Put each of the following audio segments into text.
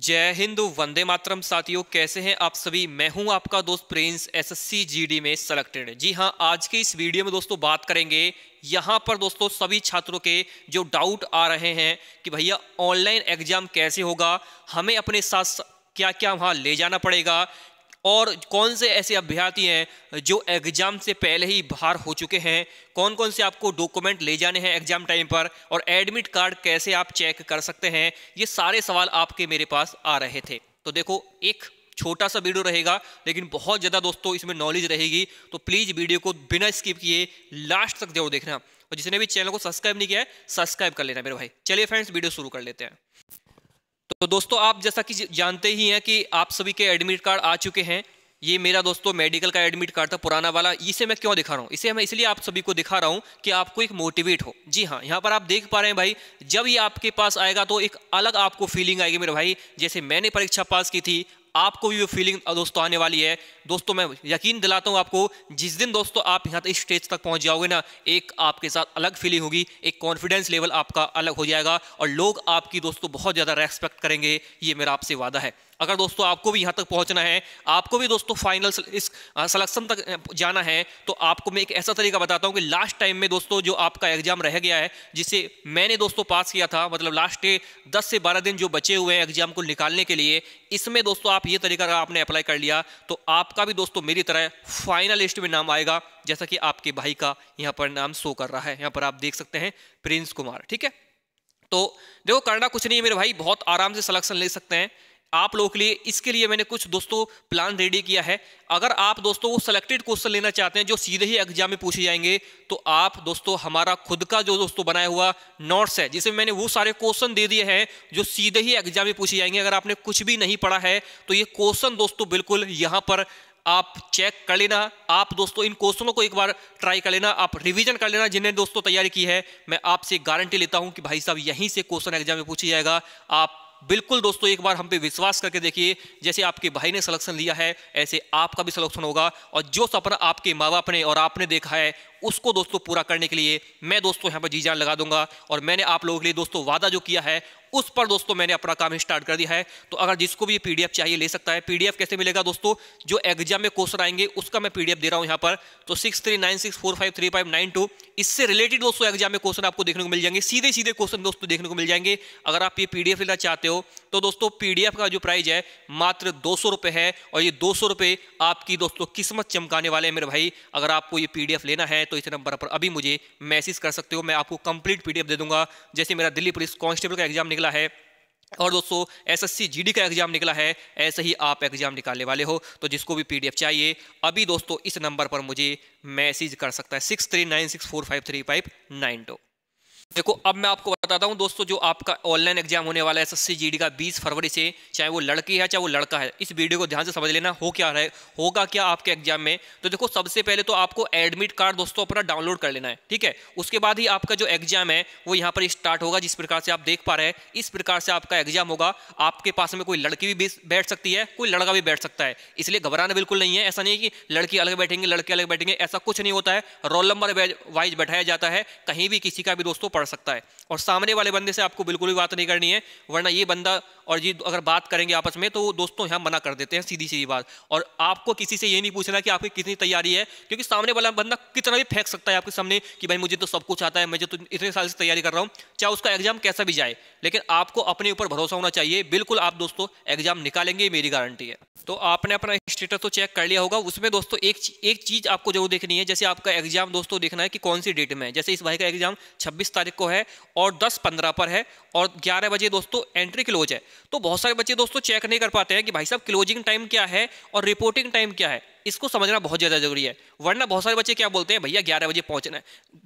जय हिंद वंदे मातरम साथियों कैसे हैं आप सभी मैं हूं आपका दोस्त प्रिंस एसएससी जीडी में सिलेक्टेड जी हां आज के इस वीडियो में दोस्तों बात करेंगे यहां पर दोस्तों सभी छात्रों के जो डाउट आ रहे हैं कि भैया ऑनलाइन एग्जाम कैसे होगा हमें अपने साथ क्या क्या वहां ले जाना पड़ेगा और कौन से ऐसे अभ्यर्थी हैं जो एग्ज़ाम से पहले ही बाहर हो चुके हैं कौन कौन से आपको डॉक्यूमेंट ले जाने हैं एग्ज़ाम टाइम पर और एडमिट कार्ड कैसे आप चेक कर सकते हैं ये सारे सवाल आपके मेरे पास आ रहे थे तो देखो एक छोटा सा वीडियो रहेगा लेकिन बहुत ज़्यादा दोस्तों इसमें नॉलेज रहेगी तो प्लीज़ वीडियो को बिना स्किप किए लास्ट तक जरूर देखना और जिसने भी चैनल को सब्सक्राइब नहीं किया है सब्सक्राइब कर लेना मेरे भाई चलिए फ्रेंड्स वीडियो शुरू कर लेते हैं तो दोस्तों आप जैसा कि जानते ही हैं कि आप सभी के एडमिट कार्ड आ चुके हैं ये मेरा दोस्तों मेडिकल का एडमिट कार्ड था पुराना वाला इसे मैं क्यों दिखा रहा हूँ इसे मैं इसलिए आप सभी को दिखा रहा हूँ कि आपको एक मोटिवेट हो जी हाँ यहाँ पर आप देख पा रहे हैं भाई जब ये आपके पास आएगा तो एक अलग आपको फीलिंग आएगी मेरे भाई जैसे मैंने परीक्षा पास की थी आपको भी वो फीलिंग दोस्तों आने वाली है दोस्तों मैं यकीन दिलाता हूँ आपको जिस दिन दोस्तों आप यहाँ इस स्टेज तक पहुँच जाओगे ना एक आपके साथ अलग फीलिंग होगी एक कॉन्फिडेंस लेवल आपका अलग हो जाएगा और लोग आपकी दोस्तों बहुत ज़्यादा रेस्पेक्ट करेंगे ये मेरा आपसे वादा है अगर दोस्तों आपको भी यहाँ तक पहुँचना है आपको भी दोस्तों फाइनल इस सलेक्शन तक जाना है तो आपको मैं एक ऐसा तरीका बताता हूँ कि लास्ट टाइम में दोस्तों जो आपका एग्जाम रह गया है जिसे मैंने दोस्तों पास किया था मतलब लास्ट दस से बारह दिन जो बचे हुए हैं एग्जाम को निकालने के लिए इसमें दोस्तों आप ये तरीका आपने अप्लाई कर लिया तो आपका भी दोस्तों मेरी तरह फाइनल लिस्ट में नाम आएगा जैसा कि आपके भाई का यहाँ पर नाम शो कर रहा है यहाँ पर आप देख सकते हैं प्रिंस कुमार ठीक है तो देखो करना कुछ नहीं है मेरे भाई बहुत आराम से सलेक्शन ले सकते हैं आप लोगों के लिए इसके लिए मैंने कुछ दोस्तों प्लान रेडी किया है अगर आप दोस्तों वो सिलेक्टेड क्वेश्चन लेना चाहते हैं जो सीधे ही एग्जाम में पूछे जाएंगे तो आप दोस्तों हमारा खुद का जो दोस्तों बनाया हुआ नोट्स है जिसमें मैंने वो सारे क्वेश्चन दे दिए हैं जो सीधे ही एग्जाम में पूछे जाएंगे अगर आपने कुछ भी नहीं पढ़ा है तो ये क्वेश्चन दोस्तों बिल्कुल यहाँ पर आप चेक कर लेना आप दोस्तों इन क्वेश्चनों को एक बार ट्राई कर लेना आप रिवीजन कर लेना जिन्हें दोस्तों तैयारी की है मैं आपसे गारंटी लेता हूं कि भाई साहब यहीं से क्वेश्चन एग्जाम में पूछा जाएगा आप बिल्कुल दोस्तों एक बार हम पे विश्वास करके देखिए जैसे आपके भाई ने सलेक्शन लिया है ऐसे आपका भी सिलेक्शन होगा और जो सपना आपके माँ बाप ने और आपने देखा है उसको दोस्तों पूरा करने के लिए मैं दोस्तों यहाँ पर जी जान लगा दूंगा और मैंने आप लोगों के लिए दोस्तों वादा जो किया है उस पर दोस्तों मैंने अपना काम स्टार्ट कर दिया है तो अगर जिसको भी ये पीडीएफ चाहिए ले सकता है पीडीएफ कैसे मिलेगा दोस्तों जो एग्जाम में क्वेश्चन आएंगे उसका मैं पीडीएफ दे रहा हूँ यहाँ पर तो six three nine six four five three five nine two इससे रिलेटेड दोस्तों एग्जाम में क्वेश्चन आपको देखने को मिल जाएंगे सीधे सीधे क्वेश्चन दोस्तों देखने को मिल जाएंगे अगर आप ये पी लेना चाहते हो तो दोस्तों पी का जो प्राइज है मात्र दो सौ है और ये दो सौ आपकी दोस्तों किस्मत चमकाने वाले हैं मेरे भाई अगर आपको ये पी लेना है तो इस नंबर पर अभी मुझे मैसेज कर सकते हो मैं आपको कंप्लीट पीडीएफ दे दूंगा जैसे मेरा दिल्ली पुलिस कांस्टेबल का एग्जाम निकला है और दोस्तों एसएससी जीडी का एग्जाम निकला है ऐसे ही आप एग्जाम निकालने वाले हो तो जिसको भी पीडीएफ चाहिए अभी दोस्तों इस नंबर पर मुझे मैसेज कर सकता है six three nine six four five three five nine two देखो अब मैं आपको बताता हूँ दोस्तों जो आपका ऑनलाइन एग्जाम होने वाला है एस एस का 20 फरवरी से चाहे वो लड़की है चाहे वो लड़का है इस वीडियो को ध्यान से समझ लेना हो क्या है होगा क्या आपके एग्जाम में तो देखो सबसे पहले तो आपको एडमिट कार्ड दोस्तों अपना डाउनलोड कर लेना है ठीक है उसके बाद ही आपका जो एग्जाम है वो यहाँ पर स्टार्ट होगा जिस प्रकार से आप देख पा रहे हैं इस प्रकार से आपका एग्जाम होगा आपके पास में कोई लड़की भी बैठ सकती है कोई लड़का भी बैठ सकता है इसलिए घबराना बिल्कुल नहीं है ऐसा नहीं कि लड़की अलग बैठेंगे लड़के अलग बैठेंगे ऐसा कुछ नहीं होता है रोल नंबर वाइज बैठाया जाता है कहीं भी किसी का भी दोस्तों पड़ सकता है और सामने वाले बंदे से आपको बिल्कुल भी बात नहीं करनी है वरना ये बंदा और ये अगर बात करेंगे आपस में तो वो दोस्तों यहाँ मना कर देते हैं सीधी सीधी बात और आपको किसी से ये नहीं पूछना कि आपकी कितनी तैयारी है क्योंकि सामने वाला बंदा कितना भी फेंक सकता है आपके सामने कि भाई मुझे तो सब कुछ आता है मुझे तो इतने साल से तैयारी कर रहा हूँ चाहे उसका एग्जाम कैसा भी जाए लेकिन आपको अपने ऊपर भरोसा होना चाहिए बिल्कुल आप दोस्तों एग्जाम निकालेंगे मेरी गारंटी है तो आपने अपना स्टेटस तो चेक कर लिया होगा उसमें दोस्तों एक एक चीज़ आपको जरूर देखनी है जैसे आपका एग्जाम दोस्तों देखना है कि कौन सी डेट में है जैसे इस भाई का एग्जाम 26 तारीख तारीख को है और दस पंद्रह पर है और ग्यारह बजे दोस्तों एंट्री क्लोज है तो बहुत सारे बच्चे दोस्तों चेक नहीं कर पाते हैं कि भाई साहब क्लोजिंग टाइम क्या है और रिपोर्टिंग टाइम क्या है इसको समझना बहुत ज़्यादा जरूरी है वरना बहुत सारे बच्चे क्या बोलते हैं भैया ग्यारह बजे पहुंचना है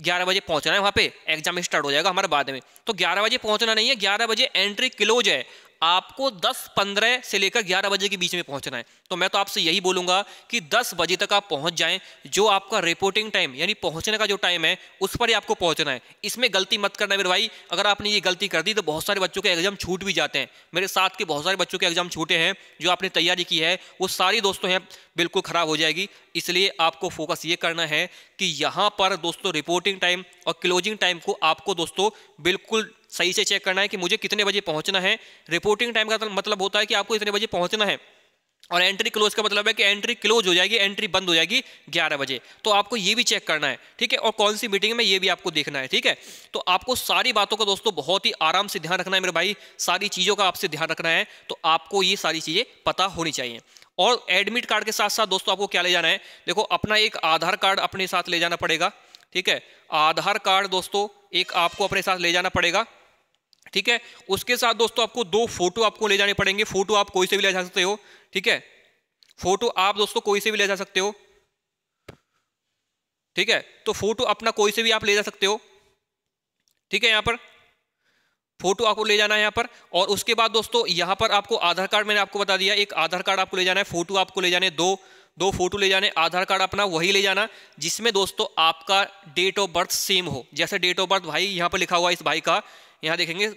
ग्यारह बजे पहुंचना है वहाँ पे एग्जाम स्टार्ट हो जाएगा हमारे बाद में तो ग्यारह बजे पहुंचना नहीं है ग्यारह बजे एंट्री क्लोज है आपको 10-15 से लेकर 11 बजे के बीच में पहुंचना है तो मैं तो आपसे यही बोलूंगा कि 10 बजे तक आप पहुंच जाएं जो आपका रिपोर्टिंग टाइम यानी पहुंचने का जो टाइम है उस पर ही आपको पहुंचना है इसमें गलती मत करना मेरे भाई अगर आपने ये गलती कर दी तो बहुत सारे बच्चों के एग्जाम छूट भी जाते हैं मेरे साथ के बहुत सारे बच्चों के एग्जाम छूटे हैं जो आपने तैयारी की है वो सारी दोस्तों हैं बिल्कुल ख़राब हो जाएगी इसलिए आपको फोकस ये करना है कि यहाँ पर दोस्तों रिपोर्टिंग टाइम और क्लोजिंग टाइम को आपको दोस्तों बिल्कुल सही से चेक करना है कि मुझे कितने बजे पहुंचना है रिपोर्टिंग टाइम का मतलब होता है कि आपको इतने बजे पहुंचना है और एंट्री क्लोज का मतलब है कि एंट्री क्लोज हो जाएगी एंट्री बंद हो जाएगी 11 बजे तो आपको ये भी चेक करना है ठीक है और कौन सी मीटिंग में ये भी आपको देखना है ठीक है तो आपको सारी बातों का दोस्तों बहुत ही आराम से ध्यान रखना है मेरे भाई सारी चीज़ों का आपसे ध्यान रखना है तो आपको ये सारी चीज़ें पता होनी चाहिए और एडमिट कार्ड के साथ साथ दोस्तों आपको क्या ले जाना है देखो अपना एक आधार कार्ड अपने साथ ले जाना पड़ेगा ठीक है आधार कार्ड दोस्तों एक आपको अपने साथ ले जाना पड़ेगा ठीक है उसके साथ दोस्तों आपको दो फोटो आपको ले जाने पड़ेंगे फोटो आप कोई से भी ले जा सकते हो ठीक है फोटो आप दोस्तों कोई से भी ले जा सकते हो ठीक है तो फोटो अपना कोई से भी आप ले जा सकते हो ठीक है यहां पर फोटो आपको ले जाना है यहाँ पर और उसके बाद दोस्तों यहाँ पर आपको आधार कार्ड मैंने आपको बता दिया एक आधार कार्ड आपको ले जाना है फोटो आपको ले जाने दो दो फोटो ले जाने आधार कार्ड अपना वही ले जाना जिसमें दोस्तों आपका डेट ऑफ बर्थ सेम हो जैसे डेट ऑफ बर्थ भाई यहाँ पर लिखा हुआ इस भाई का यहाँ देखेंगे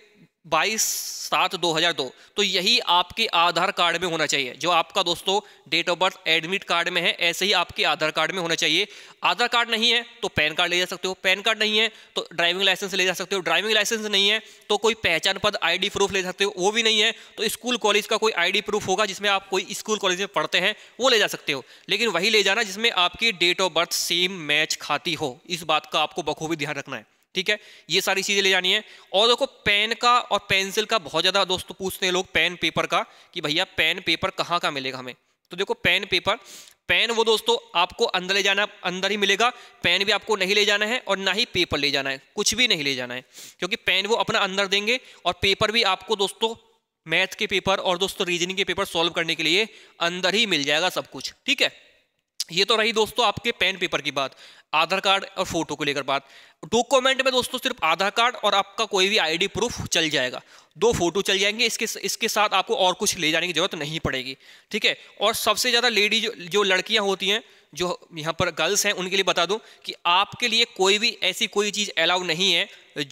22 सात 2002 तो यही आपके आधार कार्ड में होना चाहिए जो आपका दोस्तों date of birth admit card में है ऐसे ही आपके आधार कार्ड में होना चाहिए आधार कार्ड नहीं है तो पैन कार्ड ले जा सकते हो पैन कार्ड नहीं है तो ड्राइविंग लाइसेंस ले जा सकते हो ड्राइविंग लाइसेंस नहीं है तो कोई पहचान पद आई प्रूफ ले सकते हो वो भी नहीं है तो स्कूल कॉलेज का कोई आई प्रूफ होगा जिसमें आप कोई स्कूल कॉलेज में पढ़ते हैं वो ले जा सकते हो लेकिन वही ले जाना जिसमें आपकी date of birth same match खाती हो इस बात का आपको बखूबी ध्यान रखना है ठीक है ये सारी चीज़ें ले जानी है और देखो पेन का और पेंसिल का बहुत ज़्यादा दोस्तों पूछते हैं लोग पेन पेपर का कि भैया पेन पेपर कहाँ का मिलेगा हमें तो देखो पेन पेपर पेन वो दोस्तों आपको अंदर ले जाना अंदर ही मिलेगा पेन भी आपको नहीं ले जाना है और ना ही पेपर ले जाना है कुछ भी नहीं ले जाना है क्योंकि पेन वो अपना अंदर देंगे और पेपर भी आपको दोस्तों मैथ के पेपर और दोस्तों रीजनिंग के पेपर सॉल्व करने के लिए अंदर ही मिल जाएगा सब कुछ ठीक है ये तो रही दोस्तों आपके पेन पेपर की बात आधार कार्ड और फोटो को लेकर बात डॉक्यूमेंट में दोस्तों सिर्फ आधार कार्ड और आपका कोई भी आईडी प्रूफ चल जाएगा दो फोटो चल जाएंगे इसके इसके साथ आपको और कुछ ले जाने की जरूरत नहीं पड़ेगी ठीक है और सबसे ज़्यादा लेडीज जो, जो लड़कियाँ होती हैं जो यहाँ पर गर्ल्स हैं उनके लिए बता दूँ कि आपके लिए कोई भी ऐसी कोई चीज़ अलाउ नहीं है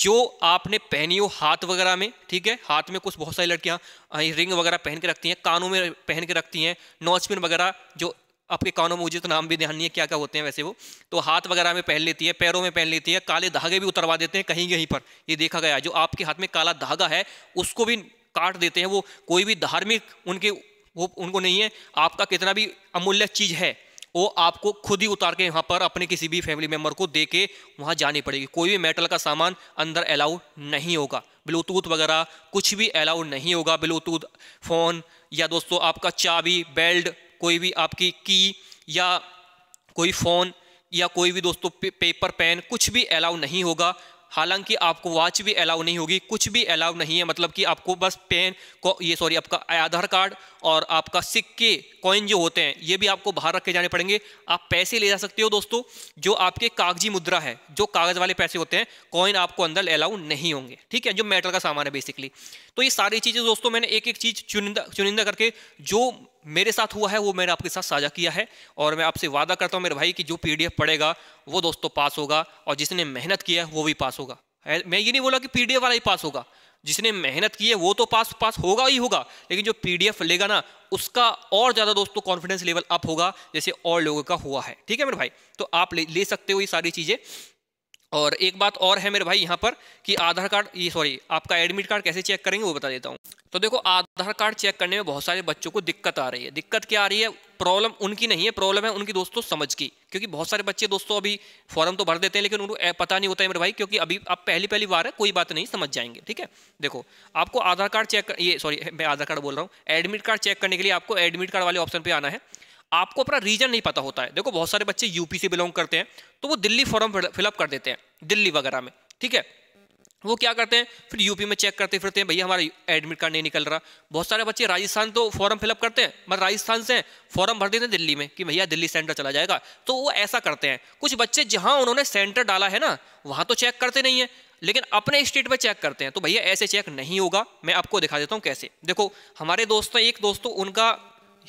जो आपने पहनी हो हाथ वगैरह में ठीक है हाथ में कुछ बहुत सारी लड़कियाँ रिंग वगैरह पहन के रखती हैं कानों में पहन के रखती हैं नॉचपिन वगैरह जो आपके कानों में मुझे तो नाम भी ध्यान नहीं है क्या क्या होते हैं वैसे वो तो हाथ वगैरह में पहन लेती है पैरों में पहन लेती है काले धागे भी उतरवा देते हैं कहीं कहीं पर ये देखा गया जो आपके हाथ में काला धागा है उसको भी काट देते हैं वो कोई भी धार्मिक उनके वो उनको नहीं है आपका कितना भी अमूल्य चीज़ है वो आपको खुद ही उतार के यहाँ पर अपने किसी भी फैमिली मेम्बर को दे के वहाँ जानी पड़ेगी कोई भी मेटल का सामान अंदर अलाउड नहीं होगा ब्लूटूथ वगैरह कुछ भी अलाउड नहीं होगा ब्लूटूथ फ़ोन या दोस्तों आपका चाबी बेल्ट कोई भी आपकी की या कोई फ़ोन या कोई भी दोस्तों पे, पेपर पेन कुछ भी अलाउ नहीं होगा हालांकि आपको वॉच भी अलाउ नहीं होगी कुछ भी अलाउ नहीं है मतलब कि आपको बस पेन को ये सॉरी आपका आधार कार्ड और आपका सिक्के कॉइन जो होते हैं ये भी आपको बाहर रखे जाने पड़ेंगे आप पैसे ले जा सकते हो दोस्तों जो आपके कागजी मुद्रा है जो कागज़ वाले पैसे होते हैं कॉइन आपको अंदर अलाउ नहीं होंगे ठीक है जो मेटल का सामान है बेसिकली तो ये सारी चीज़ें दोस्तों मैंने एक एक चीज़ चुनिंदा चुनिंदा करके जो मेरे साथ हुआ है वो मैंने आपके साथ साझा किया है और मैं आपसे वादा करता हूँ मेरे भाई कि जो पी पड़ेगा वो दोस्तों पास होगा और जिसने मेहनत किया है वो भी पास होगा मैं ये नहीं बोला कि पी वाला ही पास होगा जिसने मेहनत की है वो तो पास पास होगा ही होगा लेकिन जो पीडीएफ लेगा ना उसका और ज़्यादा दोस्तों कॉन्फिडेंस लेवल अप होगा जैसे और लोगों का हुआ है ठीक है मेरे भाई तो आप ले, ले सकते हो ये सारी चीज़ें और एक बात और है मेरे भाई यहाँ पर कि आधार कार्ड ये सॉरी आपका एडमिट कार्ड कैसे चेक करेंगे वो बता देता हूँ तो देखो आधार कार्ड चेक करने में बहुत सारे बच्चों को दिक्कत आ रही है दिक्कत क्या आ रही है प्रॉब्लम उनकी नहीं है प्रॉब्लम है उनकी दोस्तों समझ की क्योंकि बहुत सारे बच्चे दोस्तों अभी फॉर्म तो भर देते हैं लेकिन उनको पता नहीं होता है मेरे भाई क्योंकि अभी आप पहली पहली बार है कोई बात नहीं समझ जाएंगे ठीक है देखो आपको आधार कार्ड चेक ये सॉरी मैं आधार कार्ड बोल रहा हूँ एडमिट कार्ड चेक करने के लिए आपको एडमिट कार्ड वाले ऑप्शन पर आना है आपको अपना रीजन नहीं पता होता है देखो बहुत सारे बच्चे यूपी से बिलोंग करते हैं तो वो दिल्ली फॉर्म फिलअप कर देते हैं दिल्ली वगैरह में ठीक है वो क्या करते हैं फिर यूपी में चेक करते फिरते हैं भैया हमारा एडमिट कार्ड नहीं निकल रहा बहुत सारे बच्चे राजस्थान तो फॉर्म फिलअप करते हैं मगर मतलब राजस्थान से फॉर्म भर देते हैं दिल्ली में कि भैया दिल्ली सेंटर चला जाएगा तो वो ऐसा करते हैं कुछ बच्चे जहां उन्होंने सेंटर डाला है ना वहां तो चेक करते नहीं है लेकिन अपने स्टेट में चेक करते हैं तो भैया ऐसे चेक नहीं होगा मैं आपको दिखा देता हूँ कैसे देखो हमारे दोस्त एक दोस्तों तो उनका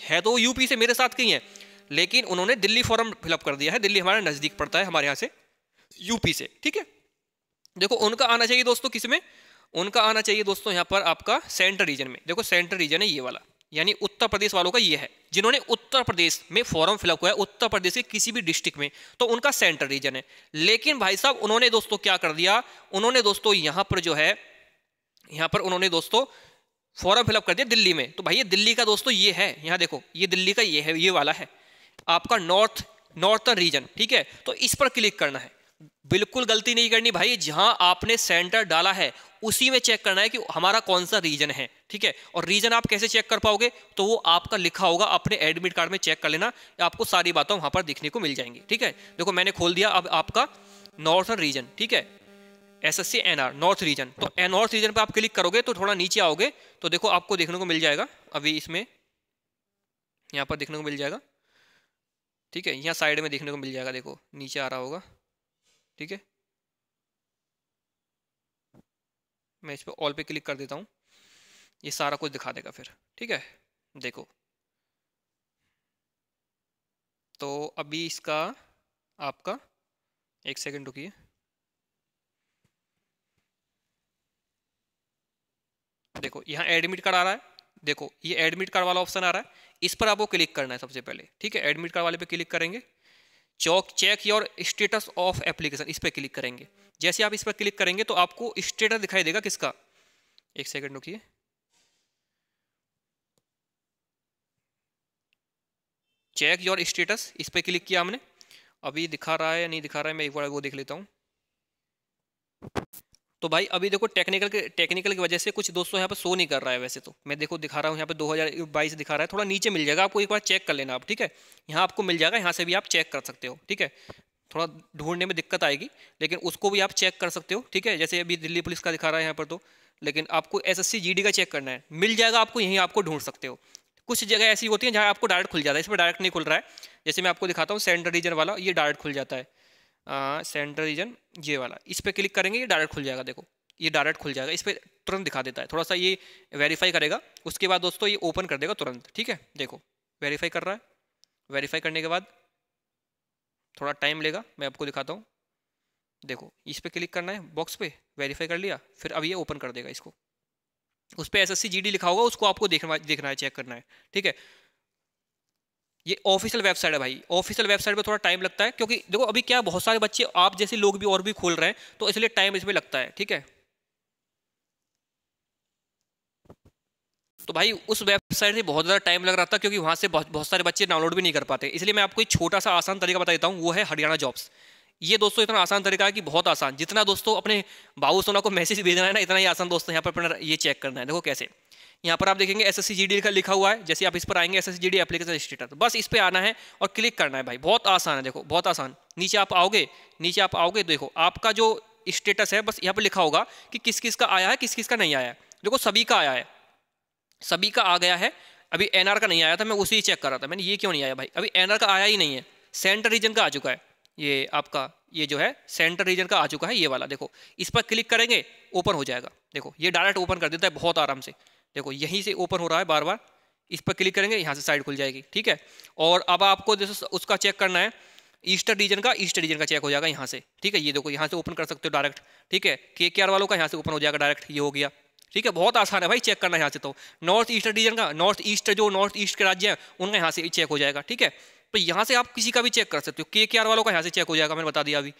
है तो यूपी से मेरे साथ कहीं है लेकिन उन्होंने दिल्ली फॉरम फिलअप कर दिया है दिल्ली हमारे नज़दीक पड़ता है हमारे यहाँ से यूपी से ठीक है देखो उनका आना चाहिए दोस्तों किस में उनका आना चाहिए दोस्तों यहाँ पर आपका सेंट्रल रीजन में देखो सेंट्रल रीजन है ये वाला यानी उत्तर प्रदेश वालों का ये है जिन्होंने उत्तर प्रदेश में फॉरम फिलअप हुआ है उत्तर प्रदेश के किसी भी डिस्ट्रिक्ट में तो उनका सेंट्रल रीजन है लेकिन भाई साहब उन्होंने दोस्तों क्या कर दिया उन्होंने दोस्तों यहाँ पर जो है यहाँ पर उन्होंने दोस्तों फॉर्म फिलअप कर दिया दिल्ली में तो भाई ये दिल्ली का दोस्तों ये है यहाँ देखो ये दिल्ली का ये है ये वाला है आपका नॉर्थ नॉर्थन रीजन ठीक है तो इस पर क्लिक करना है बिल्कुल गलती नहीं करनी भाई जहाँ आपने सेंटर डाला है उसी में चेक करना है कि हमारा कौन सा रीजन है ठीक है और रीजन आप कैसे चेक कर पाओगे तो वो आपका लिखा होगा अपने एडमिट कार्ड में चेक कर लेना आपको सारी बातें वहां पर दिखने को मिल जाएंगी ठीक है देखो मैंने खोल दिया अब आपका नॉर्थन रीजन ठीक है S S C N R north region तो नॉर्थ रीजन पर आप क्लिक करोगे तो थोड़ा नीचे आओगे तो देखो आपको देखने को मिल जाएगा अभी इसमें यहाँ पर देखने को मिल जाएगा ठीक है यहाँ साइड में देखने को मिल जाएगा देखो नीचे आ रहा होगा ठीक है मैं इस पर ऑल पे क्लिक कर देता हूँ ये सारा कुछ दिखा देगा फिर ठीक है देखो तो अभी इसका आपका एक सेकंड रुकिए तो देखो यहाँ एडमिट कार्ड आ रहा है देखो ये एडमिट कार्ड वाला ऑप्शन आ रहा है इस पर आपको क्लिक करना है सबसे पहले ठीक है एडमिट कार्ड वाले पे क्लिक करेंगे चौक check your status of application इस पर क्लिक करेंगे जैसे आप इस पर क्लिक करेंगे तो आपको स्टेटस दिखाई देगा किसका एक सेकेंड रुकिए चेक योर स्टेटस इस पर क्लिक किया हमने अभी दिखा रहा है या नहीं दिखा रहा है मैं एक बार वो देख लेता हूँ तो भाई अभी देखो टेक्निकल के टेक्निकल की वजह से कुछ दोस्तों यहाँ पर शो नहीं कर रहा है वैसे तो मैं देखो दिखा रहा हूँ यहाँ पे 2022 दिखा रहा है थोड़ा नीचे मिल जाएगा आपको एक बार चेक कर लेना आप ठीक है यहाँ आपको मिल जाएगा यहाँ से भी आप चेक कर सकते हो ठीक है थोड़ा ढूंढने में दिक्कत आएगी लेकिन उसको भी आप चेक कर सकते हो ठीक है जैसे अभी दिल्ली पुलिस का दिखा रहा है यहाँ पर तो लेकिन आपको एस एस का चेक करना है मिल जाएगा आपको यहीं आपको ढूंढ सकते हो कुछ जगह ऐसी होती है जहाँ आपको डायरेक्ट खुल जाता है इस पर डायरेक्ट नहीं खुल रहा है जैसे मैं आपको दिखाता हूँ सेंट्रल रीजन वाला ये डायरेक्ट खुल जाता है सेंटर रीजन ये वाला इस पर क्लिक करेंगे ये डायरेक्ट खुल जाएगा देखो ये डायरेक्ट खुल जाएगा इस पर तुरंत दिखा देता है थोड़ा सा ये वेरीफाई करेगा उसके बाद दोस्तों ये ओपन कर देगा तुरंत ठीक है देखो वेरीफाई कर रहा है वेरीफाई करने के बाद थोड़ा टाइम लेगा मैं आपको दिखाता हूँ देखो इस पर क्लिक करना है बॉक्स पे वेरीफाई कर लिया फिर अब ये ओपन कर देगा इसको उस पर एस एस लिखा होगा उसको आपको देखना देखना है चेक करना है ठीक है ये ऑफिशियल वेबसाइट है भाई ऑफिशियल वेबसाइट पे थोड़ा टाइम लगता है क्योंकि देखो अभी क्या बहुत सारे बच्चे आप जैसे लोग भी और भी खोल रहे हैं तो इसलिए टाइम इसमें लगता है ठीक है तो भाई उस वेबसाइट से बहुत ज़्यादा टाइम लग रहा था क्योंकि वहाँ से बहुत सारे बच्चे डाउनलोड भी नहीं कर पाते इसलिए मैं आपको एक छोटा सा आसान तरीका बता देता हूँ वो है हरियाणा जॉब्स ये दोस्तों इतना आसान तरीका है कि बहुत आसान जितना दोस्तों अपने बाबू सोना को मैसेज भेजना है ना इतना ही आसान दोस्तों यहाँ पर अपना ये चेक करना है देखो कैसे यहाँ पर आप देखेंगे एस एस का लिखा हुआ है जैसे आप इस पर आएंगे S S C application status बस इस पर आना है और क्लिक करना है भाई बहुत आसान है देखो बहुत आसान नीचे आप आओगे नीचे आप आओगे देखो आपका जो स्टेटस है बस यहाँ पर लिखा होगा कि किस किस का आया है किस किस का नहीं आया है देखो सभी का आया है सभी का आ गया है अभी एनआर का नहीं आया था मैं उसी चेक कर रहा था मैंने ये क्यों नहीं आया भाई अभी एनआर का आया ही नहीं है सेंटर रीजन का आ चुका है ये आपका ये जो है सेंटर रीजन का आ चुका है ये वाला देखो इस पर क्लिक करेंगे ओपन हो जाएगा देखो ये डायरेक्ट ओपन कर देता है बहुत आराम से देखो यहीं से ओपन हो रहा है बार बार इस पर क्लिक करेंगे यहाँ से साइड खुल जाएगी ठीक है और अब आपको जैसे उसका चेक करना है ईस्टर रीजन का ईस्टर रीजन का चेक हो जाएगा यहाँ से ठीक है ये देखो यहाँ से ओपन कर सकते हो डायरेक्ट ठीक है के के आर वालों का यहाँ से ओपन हो जाएगा डायरेक्ट ये हो गया ठीक है बहुत आसान है भाई चेक करना यहाँ से तो नॉर्थ ईस्टर रीजन का नॉर्थ ईस्ट जो नॉर्थ ईस्ट के राज्य हैं उनका यहाँ से चेक हो जाएगा ठीक है तो यहाँ से आप किसी का भी चेक कर सकते हो के के आर वालों का यहाँ से चेक हो जाएगा मैंने बता दिया अभी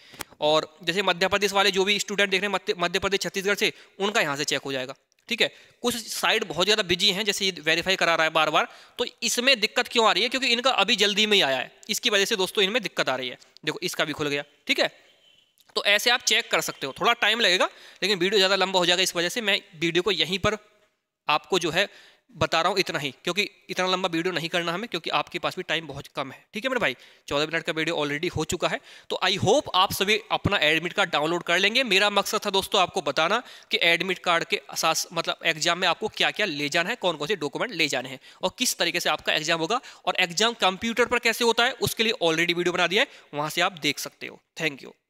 और जैसे मध्य प्रदेश वाले जो भी स्टूडेंट देख रहे हैं मध्य प्रदेश छत्तीसगढ़ से उनका यहाँ से चेक हो जाएगा ठीक है कुछ साइड बहुत ज़्यादा बिजी हैं जैसे ये वेरीफाई करा रहा है बार बार तो इसमें दिक्कत क्यों आ रही है क्योंकि इनका अभी जल्दी में ही आया है इसकी वजह से दोस्तों इनमें दिक्कत आ रही है देखो इसका भी खुल गया ठीक है तो ऐसे आप चेक कर सकते हो थोड़ा टाइम लगेगा लेकिन वीडियो ज़्यादा लंबा हो जाएगा इस वजह से मैं वीडियो को यहीं पर आपको जो है बता रहा हूँ इतना ही क्योंकि इतना लंबा वीडियो नहीं करना हमें क्योंकि आपके पास भी टाइम बहुत कम है ठीक है मेरे भाई चौदह मिनट का वीडियो ऑलरेडी हो चुका है तो आई होप आप सभी अपना एडमिट कार्ड डाउनलोड कर लेंगे मेरा मकसद था दोस्तों आपको बताना कि एडमिट कार्ड के साथ मतलब एग्जाम में आपको क्या क्या ले जाना है कौन कौन से डॉक्यूमेंट ले जाने हैं और किस तरीके से आपका एग्जाम होगा और एग्जाम कंप्यूटर पर कैसे होता है उसके लिए ऑलरेडी वीडियो बना दिया है वहाँ से आप देख सकते हो थैंक यू